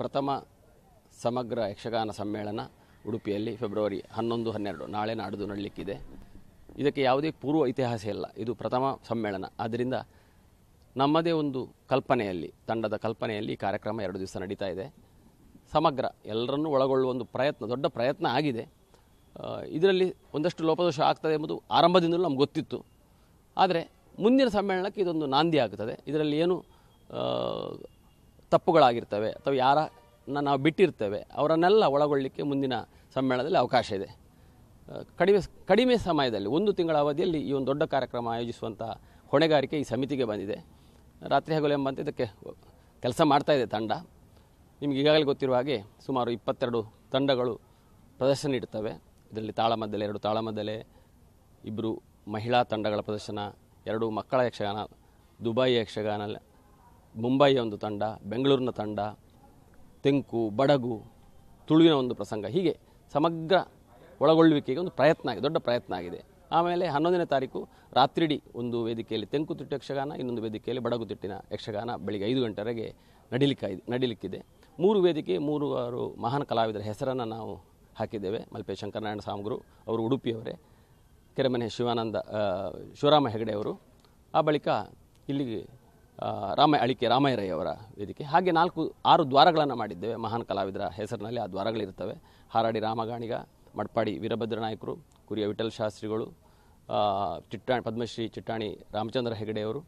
ಪ್ರಥಮ ಸಮಗ್ರ ಯಕ್ಷಗಾನ ಸಮ್ಮೇಳನ ಉಡುಪಿಯಲ್ಲಿ ಫೆಬ್ರವರಿ ಹನ್ನೊಂದು ಹನ್ನೆರಡು ನಾಳೆ ನಾಡಿದು ನಡಲಿಕ್ಕಿದೆ ಇದಕ್ಕೆ ಯಾವುದೇ ಪೂರ್ವ ಇತಿಹಾಸ ಇಲ್ಲ ಇದು ಪ್ರಥಮ ಸಮ್ಮೇಳನ ಆದ್ದರಿಂದ ನಮ್ಮದೇ ಒಂದು ಕಲ್ಪನೆಯಲ್ಲಿ ತಂಡದ ಕಲ್ಪನೆಯಲ್ಲಿ ಕಾರ್ಯಕ್ರಮ ಎರಡು ದಿವಸ ನಡೀತಾ ಇದೆ ಸಮಗ್ರ ಎಲ್ಲರನ್ನೂ ಒಳಗೊಳ್ಳುವ ಒಂದು ಪ್ರಯತ್ನ ದೊಡ್ಡ ಪ್ರಯತ್ನ ಆಗಿದೆ ಇದರಲ್ಲಿ ಒಂದಷ್ಟು ಲೋಪದೋಷ ಆಗ್ತದೆ ಎಂಬುದು ಆರಂಭದಿಂದಲೂ ನಮ್ಗೆ ಗೊತ್ತಿತ್ತು ಆದರೆ ಮುಂದಿನ ಸಮ್ಮೇಳನಕ್ಕೆ ಇದೊಂದು ನಾಂದಿ ಆಗ್ತದೆ ಇದರಲ್ಲಿ ಏನು ತಪ್ಪುಗಳಾಗಿರ್ತವೆ ಅಥವಾ ಯಾರನ್ನ ನಾವು ಬಿಟ್ಟಿರ್ತೇವೆ ಅವರನ್ನೆಲ್ಲ ಒಳಗೊಳ್ಳಲಿಕ್ಕೆ ಮುಂದಿನ ಸಮ್ಮೇಳನದಲ್ಲಿ ಅವಕಾಶ ಇದೆ ಕಡಿಮೆ ಕಡಿಮೆ ಸಮಯದಲ್ಲಿ ಒಂದು ತಿಂಗಳ ಅವಧಿಯಲ್ಲಿ ಈ ಒಂದು ದೊಡ್ಡ ಕಾರ್ಯಕ್ರಮ ಆಯೋಜಿಸುವಂಥ ಹೊಣೆಗಾರಿಕೆ ಈ ಸಮಿತಿಗೆ ಬಂದಿದೆ ರಾತ್ರಿ ಹಗಲು ಎಂಬಂತೆ ಇದಕ್ಕೆ ಕೆಲಸ ಮಾಡ್ತಾ ಇದೆ ತಂಡ ನಿಮಗೆ ಈಗಾಗಲೇ ಗೊತ್ತಿರುವ ಹಾಗೆ ಸುಮಾರು ಇಪ್ಪತ್ತೆರಡು ತಂಡಗಳು ಪ್ರದರ್ಶನ ಇಡ್ತವೆ ಇದರಲ್ಲಿ ತಾಳಮದ್ದಲೆ ಎರಡು ತಾಳಮದ್ದಲೆ ಇಬ್ಬರು ಮಹಿಳಾ ತಂಡಗಳ ಪ್ರದರ್ಶನ ಎರಡು ಮಕ್ಕಳ ಯಕ್ಷಗಾನ ದುಬೈ ಯಕ್ಷಗಾನ ಮುಂಬೈಯ ಒಂದು ತಂಡ ಬೆಂಗಳೂರಿನ ತಂಡ ತೆಂಕು ಬಡಗು ತುಳುವಿನ ಒಂದು ಪ್ರಸಂಗ ಹೀಗೆ ಸಮಗ್ರ ಒಳಗೊಳ್ಳುವಿಕೆಗೆ ಒಂದು ಪ್ರಯತ್ನ ಆಗಿದೆ ದೊಡ್ಡ ಪ್ರಯತ್ನ ಆಗಿದೆ ಆಮೇಲೆ ಹನ್ನೊಂದನೇ ತಾರೀಕು ರಾತ್ರಿಡಿ ಒಂದು ವೇದಿಕೆಯಲ್ಲಿ ತೆಂಕುತಿಟ್ಟು ಯಕ್ಷಗಾನ ಇನ್ನೊಂದು ವೇದಿಕೆಯಲ್ಲಿ ಬಡಗು ತಿಟ್ಟಿನ ಯಕ್ಷಗಾನ ಬೆಳಿಗ್ಗೆ ಐದು ಗಂಟೆವರೆಗೆ ನಡಿಲಿಕ್ಕೆ ನಡಿಲಿಕ್ಕಿದೆ ಮೂರು ವೇದಿಕೆ ಮೂರು ಮಹಾನ್ ಕಲಾವಿದರ ಹೆಸರನ್ನು ನಾವು ಹಾಕಿದ್ದೇವೆ ಮಲ್ಪೆ ಶಂಕರನಾರಾಯಣ ಸ್ವಾಮಿಗುರು ಅವರು ಉಡುಪಿಯವರೇ ಕೆರೆಮನೆ ಶಿವಾನಂದ ಶಿವರಾಮ ಹೆಗಡೆಯವರು ಆ ಬಳಿಕ ಇಲ್ಲಿಗೆ ರಾಮ ಅಳಿಕೆ ರಾಮಯ್ಯರಯ್ಯವರ ವೇದಿಕೆ ಹಾಗೆ ನಾಲ್ಕು ಆರು ದ್ವಾರಗಳನ್ನು ಮಾಡಿದ್ದೇವೆ ಮಹಾನ್ ಕಲಾವಿದರ ಹೆಸರಿನಲ್ಲಿ ಆ ದ್ವಾರಗಳಿರ್ತವೆ ಹಾರಾಡಿ ರಾಮಗಾಣಿಗ ಮಡ್ಪಾಡಿ ವೀರಭದ್ರ ನಾಯಕರು ಕುರಿಯ ವಿಠಲ್ ಶಾಸ್ತ್ರಿಗಳು ಚಿಟ್ಟಾಣಿ ಪದ್ಮಶ್ರೀ ಚಿಟ್ಟಾಣಿ ರಾಮಚಂದ್ರ ಹೆಗಡೆಯವರು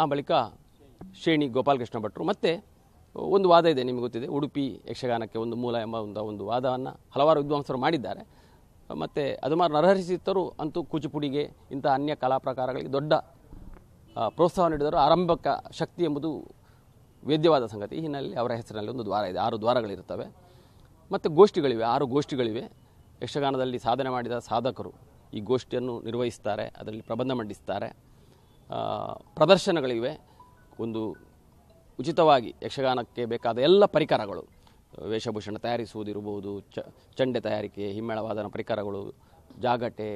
ಆ ಬಳಿಕ ಶ್ರೇಣಿ ಗೋಪಾಲಕೃಷ್ಣ ಭಟ್ರು ಮತ್ತು ಒಂದು ವಾದ ಇದೆ ನಿಮಗೆ ಗೊತ್ತಿದೆ ಉಡುಪಿ ಯಕ್ಷಗಾನಕ್ಕೆ ಒಂದು ಮೂಲ ಎಂಬ ಒಂದು ಒಂದು ವಾದವನ್ನು ಹಲವಾರು ವಿದ್ವಾಂಸರು ಮಾಡಿದ್ದಾರೆ ಮತ್ತು ಅದು ಮಾರು ಅಂತೂ ಕೂಚಿಪುಡಿಗೆ ಇಂಥ ಅನ್ಯ ಕಲಾ ಪ್ರಕಾರಗಳಿಗೆ ದೊಡ್ಡ ಪ್ರೋತ್ಸಾಹ ನೀಡಿದರೂ ಆರಂಭಕ ಶಕ್ತಿ ಎಂಬುದು ವೇದ್ಯವಾದ ಸಂಗತಿ ಈ ಹಿನ್ನೆಲೆಯಲ್ಲಿ ಅವರ ಹೆಸರಿನಲ್ಲಿ ಒಂದು ದ್ವಾರ ಇದೆ ಆರು ದ್ವಾರಗಳಿರುತ್ತವೆ ಮತ್ತು ಗೋಷ್ಠಿಗಳಿವೆ ಆರು ಗೋಷ್ಠಿಗಳಿವೆ ಯಕ್ಷಗಾನದಲ್ಲಿ ಸಾಧನೆ ಮಾಡಿದ ಸಾಧಕರು ಈ ಗೋಷ್ಠಿಯನ್ನು ನಿರ್ವಹಿಸ್ತಾರೆ ಅದರಲ್ಲಿ ಪ್ರಬಂಧ ಮಂಡಿಸ್ತಾರೆ ಪ್ರದರ್ಶನಗಳಿವೆ ಒಂದು ಉಚಿತವಾಗಿ ಯಕ್ಷಗಾನಕ್ಕೆ ಬೇಕಾದ ಎಲ್ಲ ಪರಿಕರಗಳು ವೇಷಭೂಷಣ ತಯಾರಿಸುವುದಿರಬಹುದು ಚ ಚಂಡೆ ತಯಾರಿಕೆ ಹಿಮ್ಮೇಳವಾದನ ಪರಿಕರಗಳು ಜಾಗಟೆ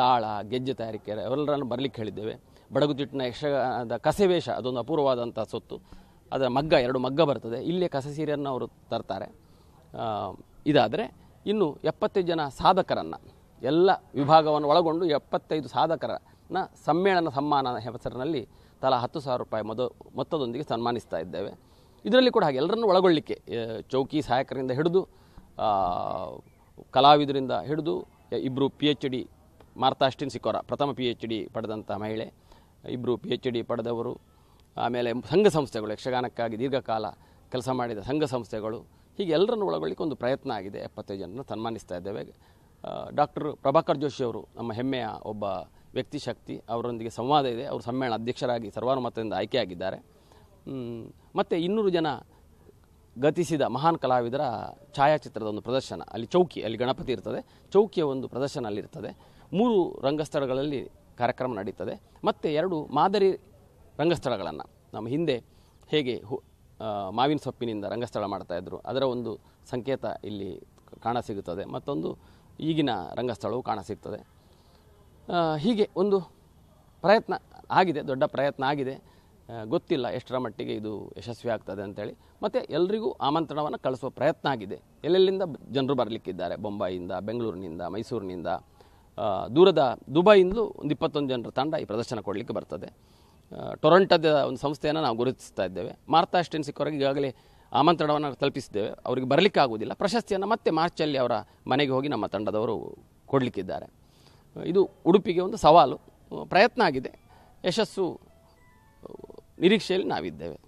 ತಾಳ ಗೆಜ್ಜೆ ತಯಾರಿಕೆ ಅವರೆಲ್ಲರನ್ನು ಬರಲಿಕ್ಕೆ ಹೇಳಿದ್ದೇವೆ ಬಡಗುತಿಟ್ಟಿನ ಯಕ್ಷಗಾನದ ಕಸೆವೇಷ ಅದೊಂದು ಅಪೂರ್ವವಾದಂಥ ಸೊತ್ತು ಅದರ ಮಗ್ಗ ಎರಡು ಮಗ್ಗ ಬರ್ತದೆ ಇಲ್ಲೇ ಕಸ ಸೀರೆಯನ್ನು ಅವರು ತರ್ತಾರೆ ಇದಾದರೆ ಇನ್ನು ಎಪ್ಪತ್ತೈದು ಜನ ಸಾಧಕರನ್ನು ಎಲ್ಲ ವಿಭಾಗವನ್ನು ಒಳಗೊಂಡು ಎಪ್ಪತ್ತೈದು ಸಾಧಕರನ್ನ ಸಮ್ಮೇಳನ ಸಮ್ಮಾನ ಹೆಸರಿನಲ್ಲಿ ತಲಾ ಹತ್ತು ಸಾವಿರ ರೂಪಾಯಿ ಮೊದ ಮೊತ್ತದೊಂದಿಗೆ ಸನ್ಮಾನಿಸ್ತಾ ಇದ್ದೇವೆ ಇದರಲ್ಲಿ ಕೂಡ ಹಾಗೆ ಎಲ್ಲರನ್ನು ಒಳಗೊಳ್ಳಿಕ್ಕೆ ಚೌಕಿ ಸಹಾಯಕರಿಂದ ಹಿಡಿದು ಕಲಾವಿದರಿಂದ ಹಿಡಿದು ಇಬ್ಬರು ಪಿ ಎಚ್ ಡಿ ಮಾರ್ತಾಷ್ಟಿನ್ ಸಿಕ್ಕೋರ ಪ್ರಥಮ ಪಿ ಎಚ್ ಡಿ ಪಡೆದಂಥ ಮಹಿಳೆ ಇಬ್ಬರು ಪಿ ಎಚ್ ಡಿ ಪಡೆದವರು ಆಮೇಲೆ ಸಂಘ ಸಂಸ್ಥೆಗಳು ಯಕ್ಷಗಾನಕ್ಕಾಗಿ ದೀರ್ಘಕಾಲ ಕೆಲಸ ಮಾಡಿದ ಸಂಘ ಸಂಸ್ಥೆಗಳು ಹೀಗೆ ಎಲ್ಲರನ್ನು ಒಳಗೊಳ್ಳಿಕ್ಕೆ ಒಂದು ಪ್ರಯತ್ನ ಆಗಿದೆ ಎಪ್ಪತ್ತೈದು ಜನರನ್ನು ಸನ್ಮಾನಿಸ್ತಾ ಇದ್ದೇವೆ ಡಾಕ್ಟರ್ ಪ್ರಭಾಕರ್ ಜೋಶಿ ಅವರು ನಮ್ಮ ಹೆಮ್ಮೆಯ ಒಬ್ಬ ವ್ಯಕ್ತಿ ಶಕ್ತಿ ಅವರೊಂದಿಗೆ ಸಂವಾದ ಇದೆ ಅವರು ಸಮ್ಮೇಳನ ಅಧ್ಯಕ್ಷರಾಗಿ ಸರ್ವಾನುಮತದಿಂದ ಆಯ್ಕೆಯಾಗಿದ್ದಾರೆ ಮತ್ತು ಇನ್ನೂರು ಜನ ಗತಿಸಿದ ಮಹಾನ್ ಕಲಾವಿದರ ಛಾಯಾಚಿತ್ರದ ಒಂದು ಪ್ರದರ್ಶನ ಅಲ್ಲಿ ಚೌಕಿ ಅಲ್ಲಿ ಗಣಪತಿ ಇರ್ತದೆ ಚೌಕಿಯ ಒಂದು ಪ್ರದರ್ಶನ ಅಲ್ಲಿರ್ತದೆ ಮೂರು ರಂಗಸ್ಥಳಗಳಲ್ಲಿ ಕಾರ್ಯಕ್ರಮ ನಡೀತದೆ ಮತ್ತು ಎರಡು ಮಾದರಿ ರಂಗಸ್ಥಳಗಳನ್ನು ನಮ್ಮ ಹಿಂದೆ ಹೇಗೆ ಮಾವಿನ ಸೊಪ್ಪಿನಿಂದ ರಂಗಸ್ಥಳ ಮಾಡ್ತಾಯಿದ್ರು ಅದರ ಒಂದು ಸಂಕೇತ ಇಲ್ಲಿ ಕಾಣಸಿಗುತ್ತದೆ ಮತ್ತೊಂದು ಈಗಿನ ರಂಗಸ್ಥಳವು ಸಿಗ್ತದೆ ಹೀಗೆ ಒಂದು ಪ್ರಯತ್ನ ಆಗಿದೆ ದೊಡ್ಡ ಪ್ರಯತ್ನ ಆಗಿದೆ ಗೊತ್ತಿಲ್ಲ ಎಷ್ಟರ ಮಟ್ಟಿಗೆ ಇದು ಯಶಸ್ವಿ ಆಗ್ತದೆ ಅಂತೇಳಿ ಮತ್ತು ಎಲ್ರಿಗೂ ಆಮಂತ್ರಣವನ್ನು ಕಳಿಸುವ ಪ್ರಯತ್ನ ಆಗಿದೆ ಎಲ್ಲೆಲ್ಲಿಂದ ಜನರು ಬರಲಿಕ್ಕಿದ್ದಾರೆ ಬೊಂಬಾಯಿಂದ ಬೆಂಗಳೂರಿನಿಂದ ಮೈಸೂರಿನಿಂದ ದೂರದ ದುಬೈಯಿಂದಲೂ ಒಂದು ಇಪ್ಪತ್ತೊಂದು ಜನರ ತಂಡ ಈ ಪ್ರದರ್ಶನ ಕೊಡಲಿಕ್ಕೆ ಬರ್ತದೆ ಟೊರಂಟದ ಒಂದು ಸಂಸ್ಥೆಯನ್ನು ನಾವು ಗುರುತಿಸ್ತಾ ಇದ್ದೇವೆ ಮಾರ್ತಾ ಸಿಕ್ಕವರಿಗೆ ಈಗಾಗಲೇ ಆಮಂತ್ರಣವನ್ನು ತಲುಪಿಸಿದ್ದೇವೆ ಅವರಿಗೆ ಬರಲಿಕ್ಕೆ ಆಗುವುದಿಲ್ಲ ಪ್ರಶಸ್ತಿಯನ್ನು ಮತ್ತೆ ಮಾರ್ಚಲ್ಲಿ ಅವರ ಮನೆಗೆ ಹೋಗಿ ನಮ್ಮ ತಂಡದವರು ಕೊಡಲಿಕ್ಕಿದ್ದಾರೆ ಇದು ಉಡುಪಿಗೆ ಒಂದು ಸವಾಲು ಪ್ರಯತ್ನ ಆಗಿದೆ ಯಶಸ್ಸು ನಿರೀಕ್ಷೆಯಲ್ಲಿ ನಾವಿದ್ದೇವೆ